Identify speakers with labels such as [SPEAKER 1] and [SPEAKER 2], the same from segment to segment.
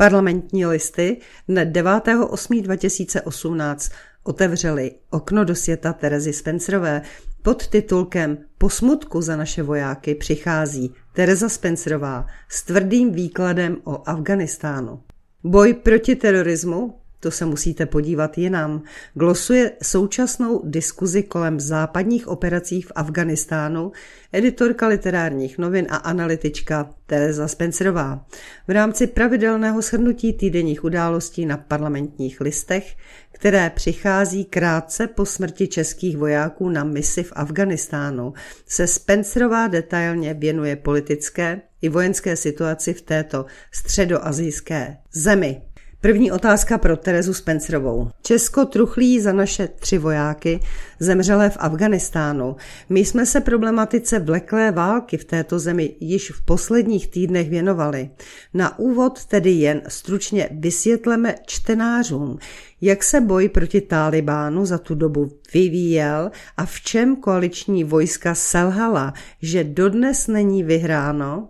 [SPEAKER 1] Parlamentní listy dne 9.8.2018 otevřeli okno do světa Terezy Spencerové pod titulkem Po smutku za naše vojáky přichází Tereza Spencerová s tvrdým výkladem o Afganistánu. Boj proti terorismu to se musíte podívat jinam, glosuje současnou diskuzi kolem západních operací v Afganistánu editorka literárních novin a analytička Teresa Spencerová v rámci pravidelného shrnutí týdenních událostí na parlamentních listech, které přichází krátce po smrti českých vojáků na misi v Afganistánu, se Spencerová detailně věnuje politické i vojenské situaci v této středoazijské zemi. První otázka pro Terezu Spencerovou. Česko truchlí za naše tři vojáky zemřelé v Afganistánu. My jsme se problematice vleklé války v této zemi již v posledních týdnech věnovali. Na úvod tedy jen stručně vysvětleme čtenářům, jak se boj proti Talibánu za tu dobu vyvíjel a v čem koaliční vojska selhala, že dodnes není vyhráno?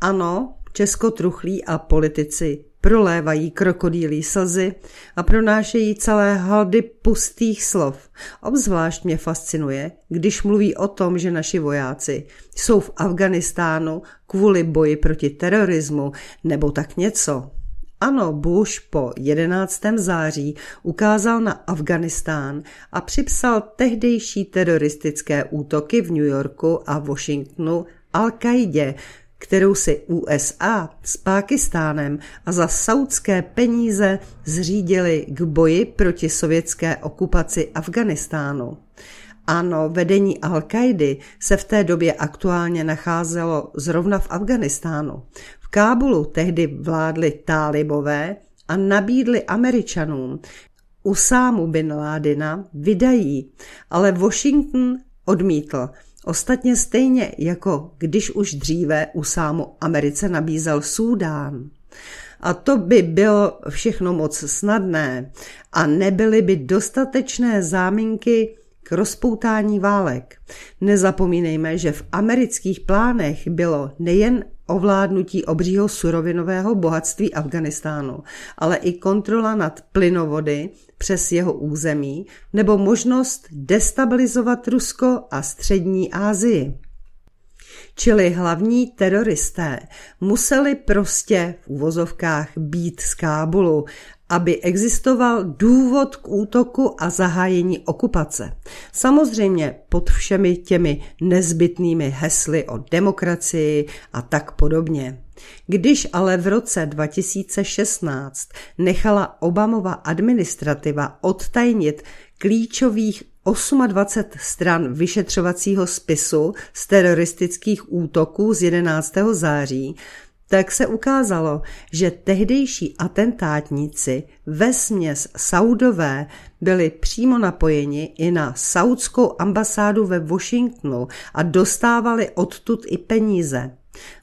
[SPEAKER 1] Ano, Česko truchlí a politici prolévají krokodýlí slzy a pronášejí celé haldy pustých slov. Obzvlášť mě fascinuje, když mluví o tom, že naši vojáci jsou v Afganistánu kvůli boji proti terorismu nebo tak něco. Ano, Bush po 11. září ukázal na Afganistán a připsal tehdejší teroristické útoky v New Yorku a Washingtonu al-Kaidě, kterou si USA s Pákistánem a za saudské peníze zřídili k boji proti sovětské okupaci Afganistánu. Ano, vedení al kaidy se v té době aktuálně nacházelo zrovna v Afganistánu. V Kábulu tehdy vládli tálibové a nabídli Američanům. Usámu bin Ládina vydají, ale Washington odmítl – Ostatně stejně jako když už dříve u sámu Americe nabízel Súdán. A to by bylo všechno moc snadné a nebyly by dostatečné záminky k rozpoutání válek. Nezapomínejme, že v amerických plánech bylo nejen ovládnutí obřího surovinového bohatství Afganistánu, ale i kontrola nad plynovody přes jeho území nebo možnost destabilizovat Rusko a střední Asii. Čili hlavní teroristé museli prostě v uvozovkách být z Kábulu, aby existoval důvod k útoku a zahájení okupace. Samozřejmě pod všemi těmi nezbytnými hesly o demokracii a tak podobně. Když ale v roce 2016 nechala Obamova administrativa odtajnit klíčových 28 stran vyšetřovacího spisu z teroristických útoků z 11. září, tak se ukázalo, že tehdejší atentátníci ve směs Saudové byli přímo napojeni i na saudskou ambasádu ve Washingtonu a dostávali odtud i peníze.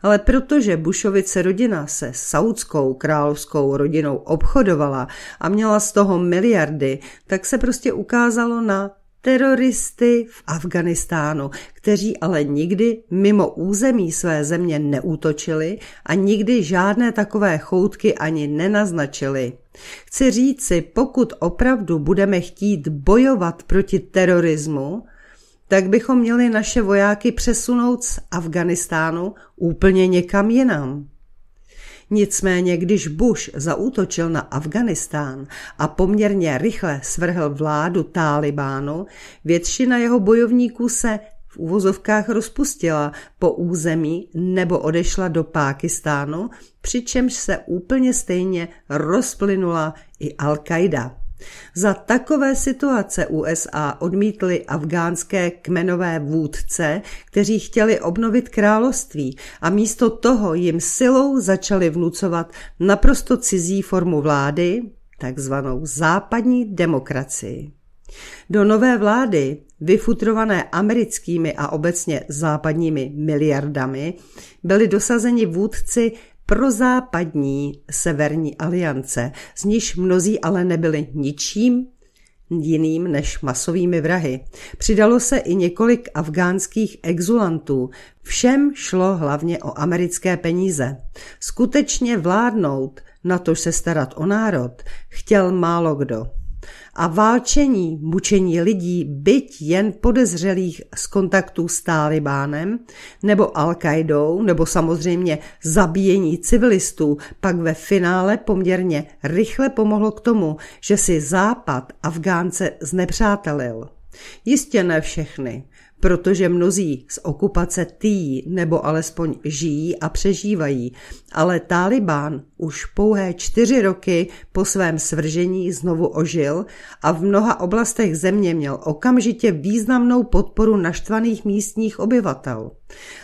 [SPEAKER 1] Ale protože Bušovice rodina se saudskou královskou rodinou obchodovala a měla z toho miliardy, tak se prostě ukázalo na teroristy v Afganistánu, kteří ale nikdy mimo území své země neútočili a nikdy žádné takové choutky ani nenaznačili. Chci říci, pokud opravdu budeme chtít bojovat proti terorismu, tak bychom měli naše vojáky přesunout z Afganistánu úplně někam jinam. Nicméně, když Bush zaútočil na Afganistán a poměrně rychle svrhl vládu Talibánu, většina jeho bojovníků se v uvozovkách rozpustila po území nebo odešla do Pákistánu, přičemž se úplně stejně rozplynula i Al-Qaida. Za takové situace USA odmítli afgánské kmenové vůdce, kteří chtěli obnovit království a místo toho jim silou začali vnucovat naprosto cizí formu vlády, takzvanou západní demokracii. Do nové vlády, vyfutrované americkými a obecně západními miliardami, byli dosazeni vůdci prozápadní severní aliance, z níž mnozí ale nebyli ničím jiným než masovými vrahy. Přidalo se i několik afgánských exulantů. Všem šlo hlavně o americké peníze. Skutečně vládnout, na to se starat o národ, chtěl málo kdo a válčení, mučení lidí, byť jen podezřelých z kontaktů s Talibánem nebo al qaidou nebo samozřejmě zabíjení civilistů, pak ve finále poměrně rychle pomohlo k tomu, že si Západ Afgánce znepřátelil. Jistě ne všechny, protože mnozí z okupace tý, nebo alespoň žijí a přežívají, ale Talibán už pouhé čtyři roky po svém svržení znovu ožil a v mnoha oblastech země měl okamžitě významnou podporu naštvaných místních obyvatel.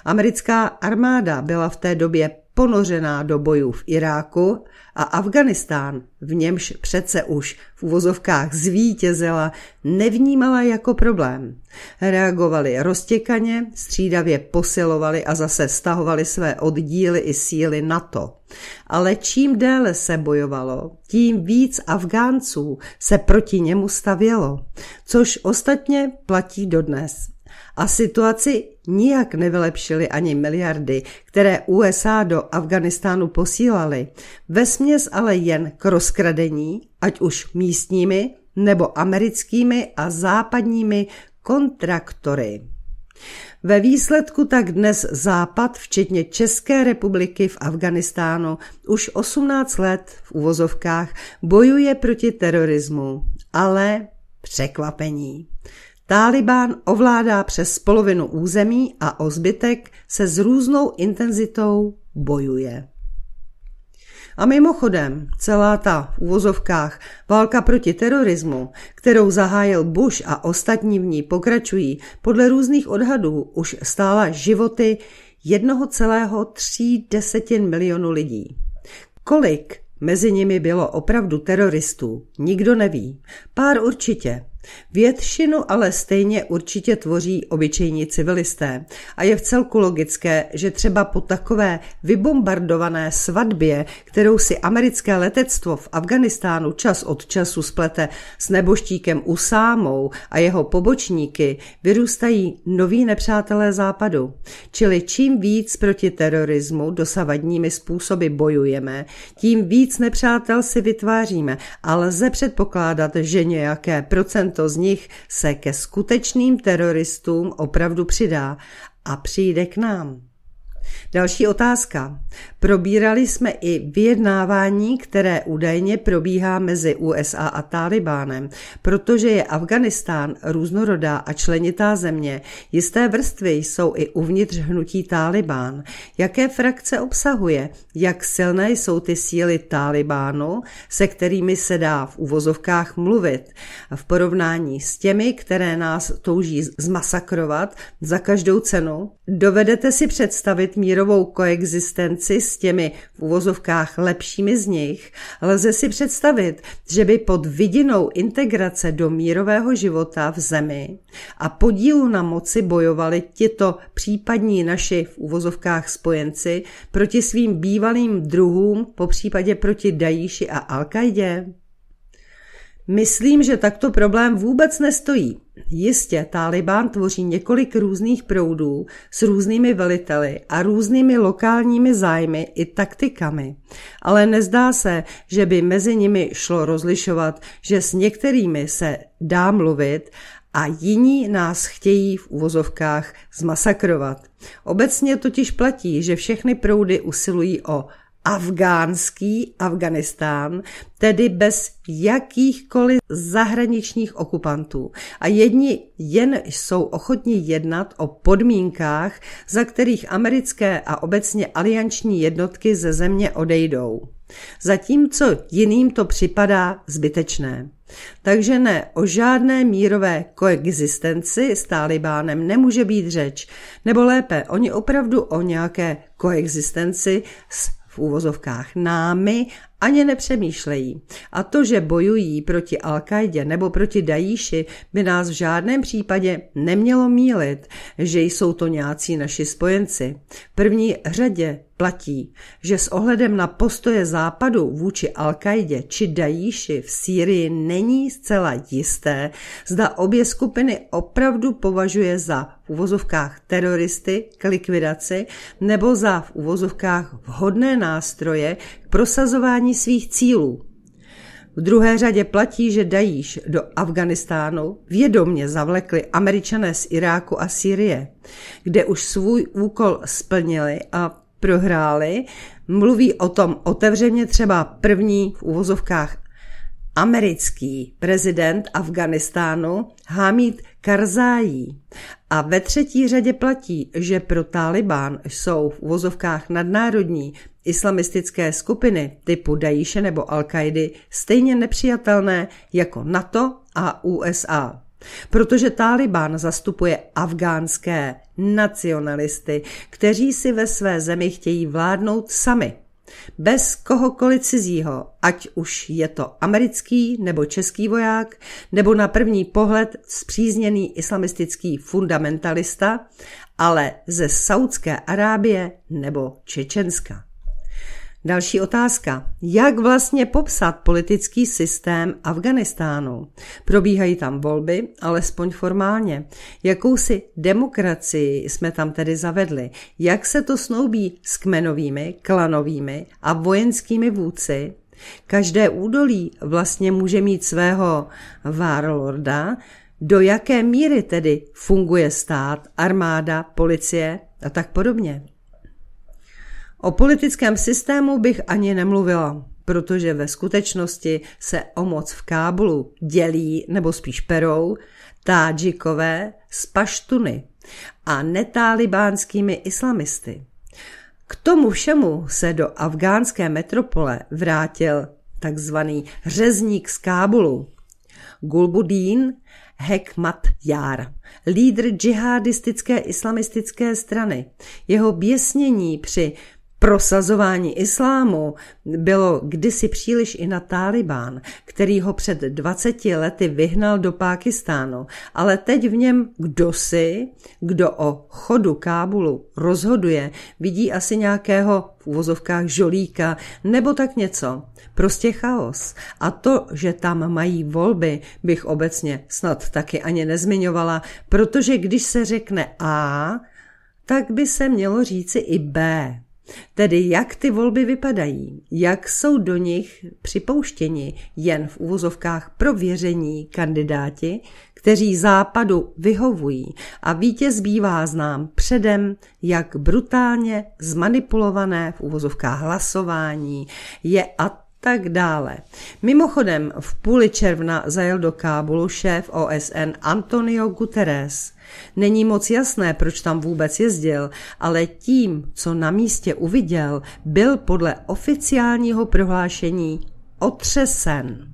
[SPEAKER 1] Americká armáda byla v té době ponořená do bojů v Iráku a Afganistán, v němž přece už v uvozovkách zvítězila, nevnímala jako problém. Reagovali roztěkaně, střídavě posilovali a zase stahovali své oddíly i síly NATO. Ale čím déle se bojovalo, tím víc Afgánců se proti němu stavělo, což ostatně platí dodnes a situaci nijak nevylepšily ani miliardy, které USA do Afganistánu posílali, vesměs ale jen k rozkradení, ať už místními nebo americkými a západními kontraktory. Ve výsledku tak dnes Západ, včetně České republiky v Afganistánu, už 18 let v uvozovkách bojuje proti terorismu, ale překvapení. Tálibán ovládá přes polovinu území a o zbytek se s různou intenzitou bojuje. A mimochodem, celá ta v uvozovkách válka proti terorismu, kterou zahájil Bush a ostatní v ní pokračují, podle různých odhadů už stála životy 1,3 milionu lidí. Kolik mezi nimi bylo opravdu teroristů, nikdo neví. Pár určitě, Většinu ale stejně určitě tvoří obyčejní civilisté a je v celku logické, že třeba po takové vybombardované svatbě, kterou si americké letectvo v Afganistánu čas od času splete s neboštíkem Usámou a jeho pobočníky, vyrůstají noví nepřátelé západu. Čili čím víc proti terorismu dosavadními způsoby bojujeme, tím víc nepřátel si vytváříme a lze předpokládat, že nějaké procent procento z nich se ke skutečným teroristům opravdu přidá a přijde k nám. Další otázka. Probírali jsme i vyjednávání, které údajně probíhá mezi USA a Talibánem, protože je Afganistán různorodá a členitá země. Jisté vrstvy jsou i uvnitř hnutí Talibán. Jaké frakce obsahuje? Jak silné jsou ty síly Talibánu, se kterými se dá v uvozovkách mluvit v porovnání s těmi, které nás touží zmasakrovat za každou cenu? Dovedete si představit mírovou koexistenci s s těmi v uvozovkách lepšími z nich, lze si představit, že by pod vidinou integrace do mírového života v zemi a podílu na moci bojovali tito případní naši v uvozovkách spojenci proti svým bývalým druhům, po případě proti Dajíši a Alkaidě? Myslím, že takto problém vůbec nestojí. Jistě, Tálibán tvoří několik různých proudů s různými veliteli a různými lokálními zájmy i taktikami, ale nezdá se, že by mezi nimi šlo rozlišovat, že s některými se dá mluvit a jiní nás chtějí v uvozovkách zmasakrovat. Obecně totiž platí, že všechny proudy usilují o afgánský Afganistán, tedy bez jakýchkoliv zahraničních okupantů. A jedni jen jsou ochotni jednat o podmínkách, za kterých americké a obecně alianční jednotky ze země odejdou. Zatímco jiným to připadá zbytečné. Takže ne, o žádné mírové koexistenci s Talibánem nemůže být řeč. Nebo lépe, oni opravdu o nějaké koexistenci s v úvozovkách námi ani nepřemýšlejí. A to, že bojují proti al nebo proti Dajíši, by nás v žádném případě nemělo mílit, že jsou to nějací naši spojenci. V první řadě platí, že s ohledem na postoje západu vůči al či Dajíši v Sýrii není zcela jisté, zda obě skupiny opravdu považuje za v uvozovkách teroristy k likvidaci nebo za v uvozovkách vhodné nástroje k prosazování svých cílů, v druhé řadě platí, že Dajíš do Afganistánu vědomně zavlekli američané z Iráku a Sýrie, kde už svůj úkol splnili a prohráli. Mluví o tom otevřeně třeba první v uvozovkách americký prezident Afganistánu Hamid Karzají. A ve třetí řadě platí, že pro Taliban jsou v uvozovkách nadnárodní islamistické skupiny typu Daíše nebo al stejně nepřijatelné jako NATO a USA. Protože Taliban zastupuje afgánské nacionalisty, kteří si ve své zemi chtějí vládnout sami, bez kohokoliv cizího, ať už je to americký nebo český voják, nebo na první pohled zpřízněný islamistický fundamentalista, ale ze Saudské Arábie nebo Čečenska. Další otázka. Jak vlastně popsat politický systém Afganistánu? Probíhají tam volby, alespoň formálně. Jakousi demokracii jsme tam tedy zavedli? Jak se to snoubí s kmenovými, klanovými a vojenskými vůdci? Každé údolí vlastně může mít svého warlorda, do jaké míry tedy funguje stát, armáda, policie a tak podobně. O politickém systému bych ani nemluvila, protože ve skutečnosti se o moc v Kábulu dělí, nebo spíš perou, tádžikové s paštuny a netálibánskými islamisty. K tomu všemu se do afgánské metropole vrátil takzvaný řezník z Kábulu, Gulbudín Hekmat Jár, lídr džihadistické islamistické strany. Jeho běsnění při prosazování islámu bylo kdysi příliš i na Tálibán, který ho před 20 lety vyhnal do Pákistánu, ale teď v něm kdo si, kdo o chodu Kábulu rozhoduje, vidí asi nějakého v uvozovkách žolíka nebo tak něco. Prostě chaos. A to, že tam mají volby, bych obecně snad taky ani nezmiňovala, protože když se řekne A, tak by se mělo říci i B. Tedy jak ty volby vypadají, jak jsou do nich připouštěni jen v úvozovkách prověření kandidáti, kteří západu vyhovují a vítěz bývá znám předem, jak brutálně zmanipulované v úvozovkách hlasování je a tak dále. Mimochodem, v půli června zajel do Kábulu šéf OSN Antonio Guterres. Není moc jasné, proč tam vůbec jezdil, ale tím, co na místě uviděl, byl podle oficiálního prohlášení otřesen.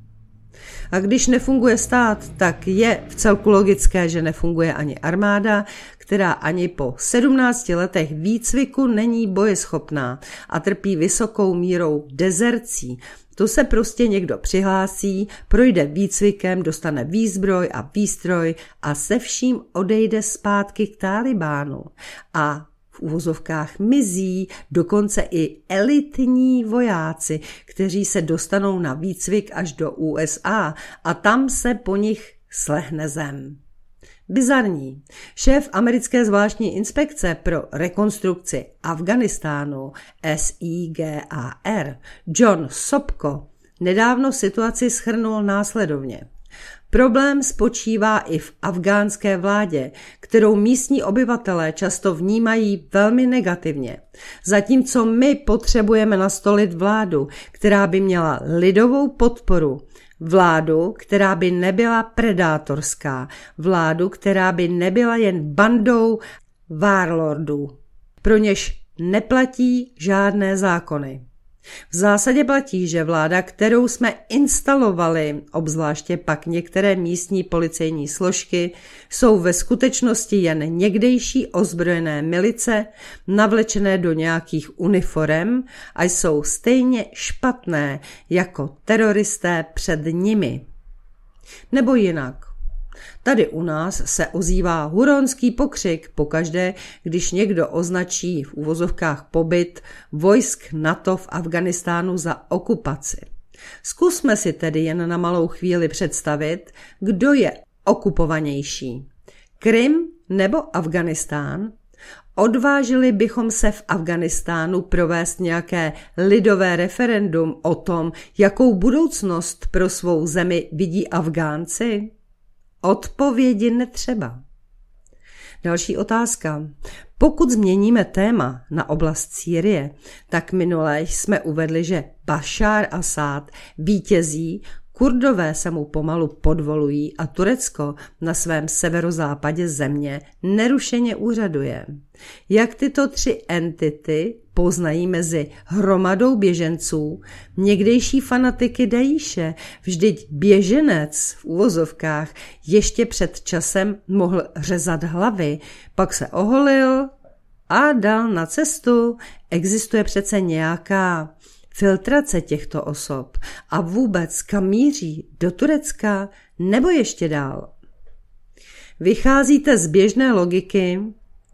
[SPEAKER 1] A když nefunguje stát, tak je v celku logické, že nefunguje ani armáda, která ani po 17 letech výcviku není bojeschopná a trpí vysokou mírou dezercí. To se prostě někdo přihlásí, projde výcvikem, dostane výzbroj a výstroj a se vším odejde zpátky k Talibánu. A uvozovkách mizí, dokonce i elitní vojáci, kteří se dostanou na výcvik až do USA a tam se po nich slehne zem. Bizarní. Šéf americké zvláštní inspekce pro rekonstrukci Afganistánu SIGAR John Sopko nedávno situaci schrnul následovně. Problém spočívá i v afgánské vládě, kterou místní obyvatelé často vnímají velmi negativně. Zatímco my potřebujeme nastolit vládu, která by měla lidovou podporu, Vládu, která by nebyla predátorská, vládu, která by nebyla jen bandou warlordů, pro něž neplatí žádné zákony. V zásadě platí, že vláda, kterou jsme instalovali, obzvláště pak některé místní policejní složky, jsou ve skutečnosti jen někdejší ozbrojené milice, navlečené do nějakých uniform a jsou stejně špatné jako teroristé před nimi. Nebo jinak. Tady u nás se ozývá huronský pokřik pokaždé, když někdo označí v uvozovkách pobyt vojsk NATO v Afganistánu za okupaci. Zkusme si tedy jen na malou chvíli představit, kdo je okupovanější. Krym nebo Afganistán? Odvážili bychom se v Afganistánu provést nějaké lidové referendum o tom, jakou budoucnost pro svou zemi vidí Afgánci? Odpovědi netřeba. Další otázka. Pokud změníme téma na oblast Sýrie, tak minule jsme uvedli, že Bashar Assad vítězí, Kurdové se mu pomalu podvolují a Turecko na svém severozápadě země nerušeně úřaduje. Jak tyto tři entity poznají mezi hromadou běženců někdejší fanatiky dejíše Vždyť běženec v uvozovkách ještě před časem mohl řezat hlavy, pak se oholil a dal na cestu. Existuje přece nějaká filtrace těchto osob a vůbec kam míří do Turecka nebo ještě dál. Vycházíte z běžné logiky,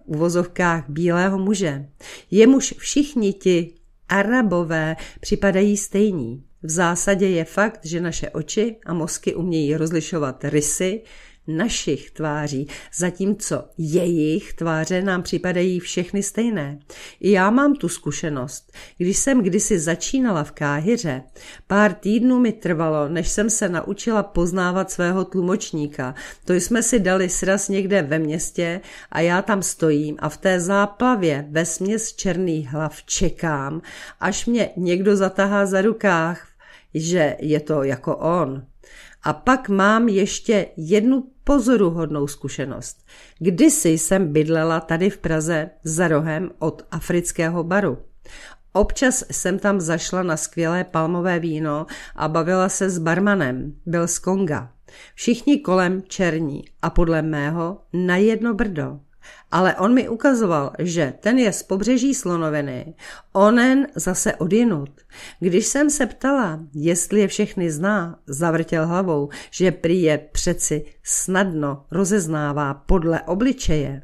[SPEAKER 1] uvozovkách bílého muže, jemuž všichni ti arabové připadají stejní. V zásadě je fakt, že naše oči a mozky umějí rozlišovat rysy, našich tváří, zatímco jejich tváře nám připadají všechny stejné. I já mám tu zkušenost. Když jsem kdysi začínala v Káhyře, pár týdnů mi trvalo, než jsem se naučila poznávat svého tlumočníka. To jsme si dali sraz někde ve městě a já tam stojím a v té záplavě ve směs černých hlav čekám, až mě někdo zatahá za rukách, že je to jako on. A pak mám ještě jednu pozoruhodnou zkušenost. Kdysi jsem bydlela tady v Praze za rohem od afrického baru. Občas jsem tam zašla na skvělé palmové víno a bavila se s barmanem. Byl z Konga. Všichni kolem černí a podle mého na jedno brdo ale on mi ukazoval, že ten je z pobřeží slonoviny, onen zase odinut. Když jsem se ptala, jestli je všechny zná, zavrtěl hlavou, že prý je přeci snadno rozeznává podle obličeje.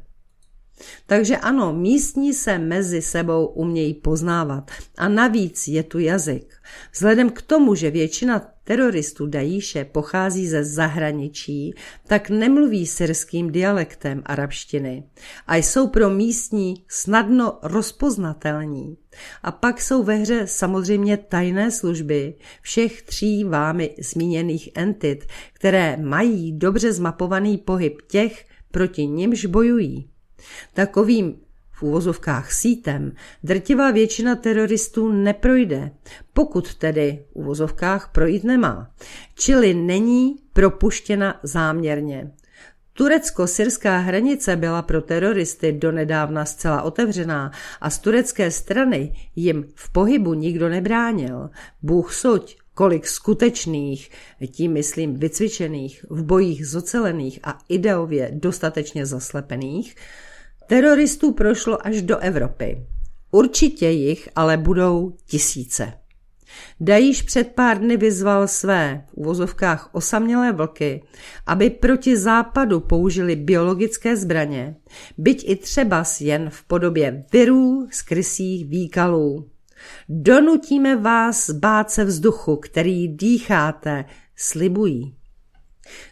[SPEAKER 1] Takže ano, místní se mezi sebou umějí poznávat. A navíc je tu jazyk. Vzhledem k tomu, že většina teroristů Dajíše pochází ze zahraničí, tak nemluví syrským dialektem arabštiny a jsou pro místní snadno rozpoznatelní. A pak jsou ve hře samozřejmě tajné služby všech tří vámi zmíněných entit, které mají dobře zmapovaný pohyb těch, proti nimž bojují. Takovým v uvozovkách sítem drtivá většina teroristů neprojde, pokud tedy v uvozovkách projít nemá, čili není propuštěna záměrně. Turecko-syrská hranice byla pro teroristy donedávna zcela otevřená a z turecké strany jim v pohybu nikdo nebránil. Bůh soď, kolik skutečných, tím myslím vycvičených, v bojích zocelených a ideově dostatečně zaslepených – Teroristů prošlo až do Evropy. Určitě jich ale budou tisíce. Dajíš před pár dny vyzval své, v uvozovkách osamělé vlky, aby proti západu použili biologické zbraně, byť i třeba jen v podobě virů, krysích výkalů. Donutíme vás bát se vzduchu, který dýcháte, slibují.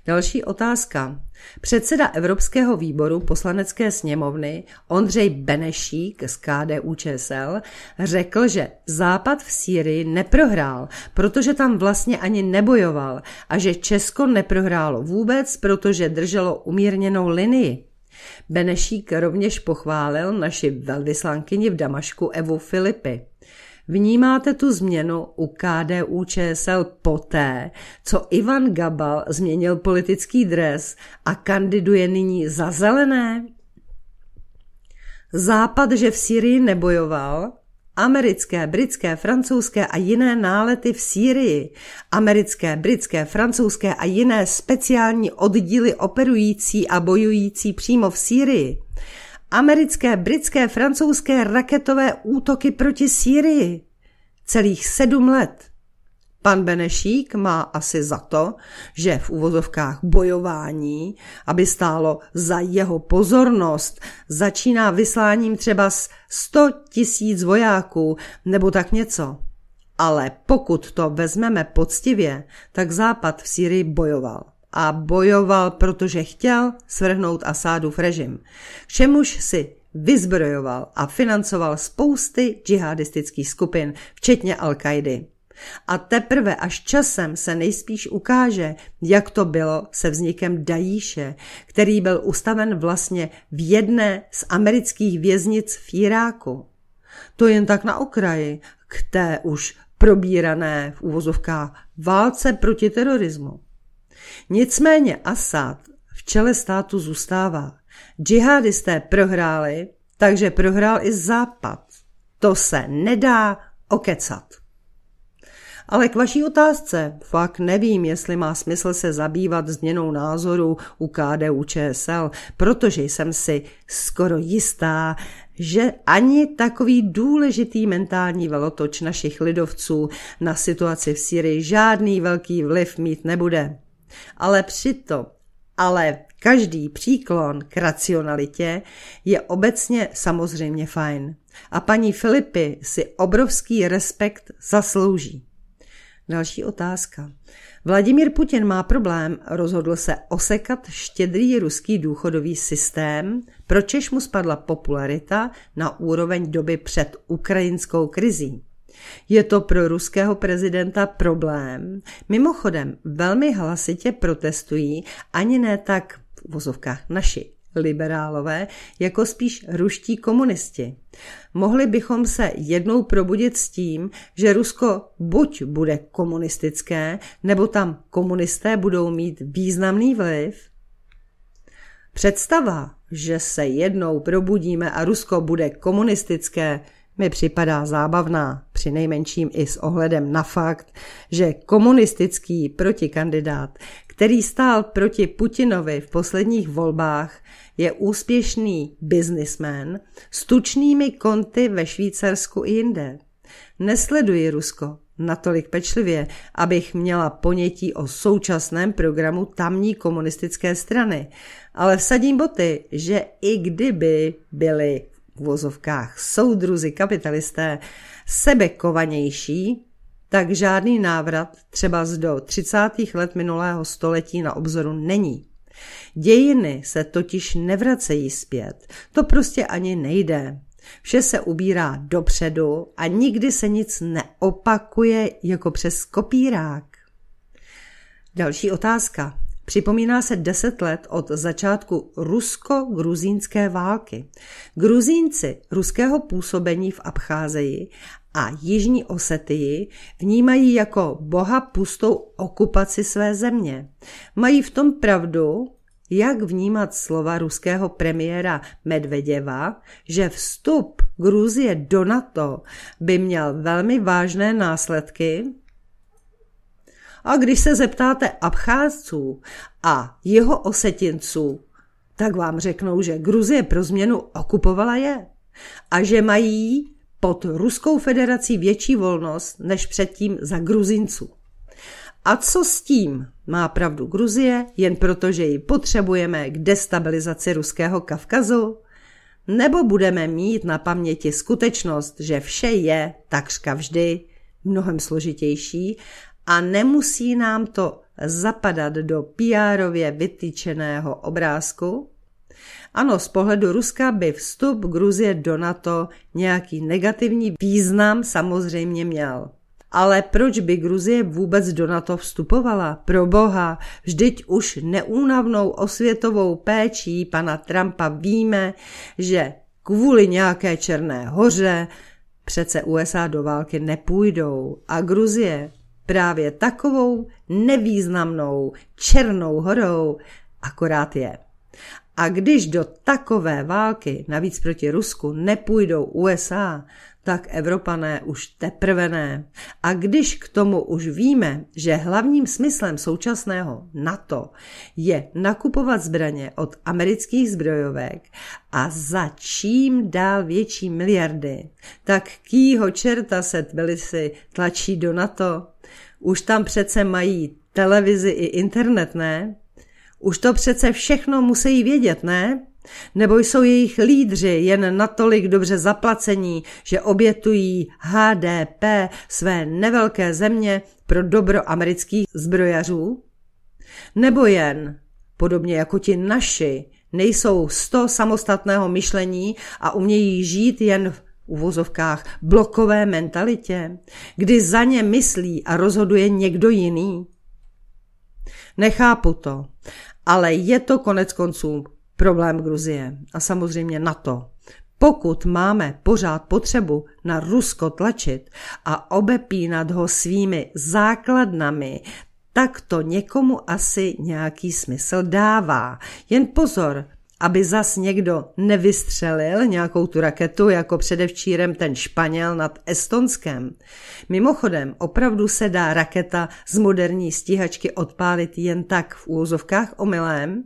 [SPEAKER 1] Další otázka. Předseda Evropského výboru poslanecké sněmovny Ondřej Benešík z KDU ČSL řekl, že Západ v Sýrii neprohrál, protože tam vlastně ani nebojoval a že Česko neprohrálo vůbec, protože drželo umírněnou linii. Benešík rovněž pochválil naši velvyslankyni v Damašku Evu Filipy. Vnímáte tu změnu u KDU ČSL poté, co Ivan Gabal změnil politický dres a kandiduje nyní za zelené? Západ, že v Syrii nebojoval, americké, britské, francouzské a jiné nálety v Sýrii, americké, britské, francouzské a jiné speciální oddíly operující a bojující přímo v Sýrii, americké, britské, francouzské raketové útoky proti Sýrii. Celých sedm let. Pan Benešík má asi za to, že v uvozovkách bojování, aby stálo za jeho pozornost, začíná vysláním třeba z 100 tisíc vojáků nebo tak něco. Ale pokud to vezmeme poctivě, tak Západ v Sýrii bojoval a bojoval, protože chtěl svrhnout v režim, k čemuž si vyzbrojoval a financoval spousty džihadistických skupin, včetně Al-Kaidy. A teprve až časem se nejspíš ukáže, jak to bylo se vznikem Dajíše, který byl ustaven vlastně v jedné z amerických věznic v Iráku. To jen tak na okraji k té už probírané v úvozovkách válce proti terorismu. Nicméně Assad v čele státu zůstává. Džihadisté prohráli, takže prohrál i Západ. To se nedá okecat. Ale k vaší otázce, fakt nevím, jestli má smysl se zabývat změnou názoru u KDU ČSL, protože jsem si skoro jistá, že ani takový důležitý mentální velotoč našich lidovců na situaci v Syrii žádný velký vliv mít nebude. Ale přitom, ale každý příklon k racionalitě je obecně samozřejmě fajn. A paní Filipy si obrovský respekt zaslouží. Další otázka. Vladimír Putin má problém, rozhodl se osekat štědrý ruský důchodový systém, pročež mu spadla popularita na úroveň doby před ukrajinskou krizí. Je to pro ruského prezidenta problém. Mimochodem, velmi hlasitě protestují ani ne tak v vozovkách naši liberálové, jako spíš ruští komunisti. Mohli bychom se jednou probudit s tím, že Rusko buď bude komunistické, nebo tam komunisté budou mít významný vliv. Představa, že se jednou probudíme a Rusko bude komunistické, mi připadá zábavná, při nejmenším i s ohledem na fakt, že komunistický protikandidát, který stál proti Putinovi v posledních volbách, je úspěšný biznismen s tučnými konty ve Švýcarsku i jinde. Nesleduji Rusko natolik pečlivě, abych měla ponětí o současném programu tamní komunistické strany, ale vsadím boty, že i kdyby byly uvozovkách vozovkách soudruzi kapitalisté sebekovanější, tak žádný návrat třeba z do 30. let minulého století na obzoru není. Dějiny se totiž nevracejí zpět, to prostě ani nejde. Vše se ubírá dopředu a nikdy se nic neopakuje jako přes kopírák. Další otázka. Připomíná se deset let od začátku rusko-gruzínské války. Gruzínci ruského působení v Abcházeji a Jižní Osetii vnímají jako boha pustou okupaci své země. Mají v tom pravdu, jak vnímat slova ruského premiéra Medvedeva, že vstup Gruzie do NATO by měl velmi vážné následky a když se zeptáte Abcházců a jeho osetinců, tak vám řeknou, že Gruzie pro změnu okupovala je a že mají pod Ruskou federací větší volnost než předtím za Gruzinců. A co s tím? Má pravdu Gruzie, jen protože ji potřebujeme k destabilizaci ruského Kavkazu? Nebo budeme mít na paměti skutečnost, že vše je takřka vždy mnohem složitější a nemusí nám to zapadat do pr vytyčeného obrázku? Ano, z pohledu Ruska by vstup Gruzie do NATO nějaký negativní význam samozřejmě měl. Ale proč by Gruzie vůbec do NATO vstupovala? Pro boha, vždyť už neúnavnou osvětovou péčí pana Trumpa víme, že kvůli nějaké Černé hoře přece USA do války nepůjdou a Gruzie právě takovou nevýznamnou černou horou, akorát je. A když do takové války, navíc proti Rusku, nepůjdou USA, tak Evropané už teprve ne. A když k tomu už víme, že hlavním smyslem současného NATO je nakupovat zbraně od amerických zbrojovek a za čím dál větší miliardy, tak kýho čerta se si tlačí do NATO? Už tam přece mají televizi i internet, ne? Už to přece všechno musí vědět, ne? Nebo jsou jejich lídři jen natolik dobře zaplacení, že obětují HDP své nevelké země pro dobro amerických zbrojařů? Nebo jen, podobně jako ti naši, nejsou sto samostatného myšlení a umějí žít jen v uvozovkách blokové mentalitě, kdy za ně myslí a rozhoduje někdo jiný? Nechápu to, ale je to konec konců problém Gruzie a samozřejmě na to. Pokud máme pořád potřebu na Rusko tlačit a obepínat ho svými základnami, tak to někomu asi nějaký smysl dává. Jen pozor, aby zas někdo nevystřelil nějakou tu raketu, jako předevčírem ten Španěl nad Estonskem. Mimochodem, opravdu se dá raketa z moderní stíhačky odpálit jen tak v úvozovkách omylem?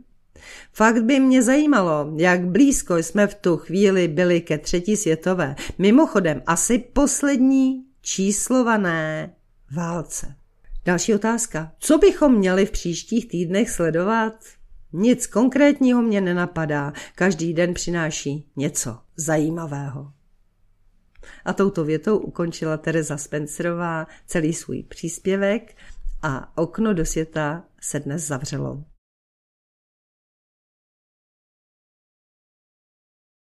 [SPEAKER 1] Fakt by mě zajímalo, jak blízko jsme v tu chvíli byli ke třetí světové, mimochodem asi poslední číslované válce. Další otázka. Co bychom měli v příštích týdnech sledovat? Nic konkrétního mě nenapadá. Každý den přináší něco zajímavého. A touto větou ukončila Teresa Spencerová celý svůj příspěvek a okno do světa se dnes zavřelo.